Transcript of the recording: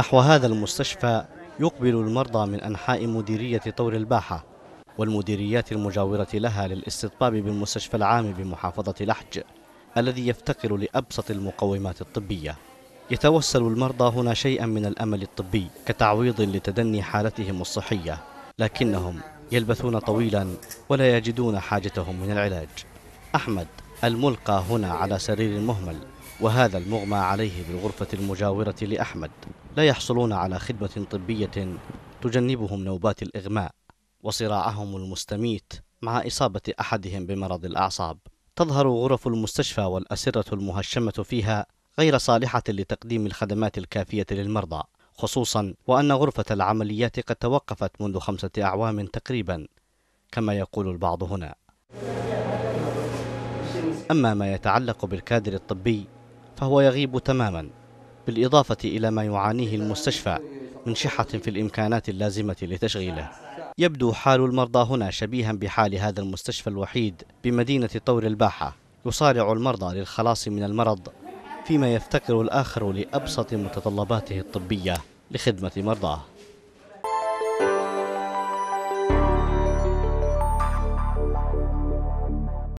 نحو هذا المستشفى يقبل المرضى من أنحاء مديرية طور الباحة والمديريات المجاورة لها للاستطباب بالمستشفى العام بمحافظة لحج الذي يفتقر لأبسط المقومات الطبية يتوسل المرضى هنا شيئا من الأمل الطبي كتعويض لتدني حالتهم الصحية لكنهم يلبثون طويلا ولا يجدون حاجتهم من العلاج أحمد الملقى هنا على سرير مهمل وهذا المغمى عليه بالغرفة المجاورة لأحمد لا يحصلون على خدمة طبية تجنبهم نوبات الإغماء وصراعهم المستميت مع إصابة أحدهم بمرض الأعصاب تظهر غرف المستشفى والأسرة المهشمة فيها غير صالحة لتقديم الخدمات الكافية للمرضى خصوصا وأن غرفة العمليات قد توقفت منذ خمسة أعوام تقريبا كما يقول البعض هنا أما ما يتعلق بالكادر الطبي فهو يغيب تماما بالإضافة إلى ما يعانيه المستشفى من شحة في الإمكانات اللازمة لتشغيله يبدو حال المرضى هنا شبيها بحال هذا المستشفى الوحيد بمدينة طور الباحة يصارع المرضى للخلاص من المرض فيما يفتقر الآخر لأبسط متطلباته الطبية لخدمة مرضاه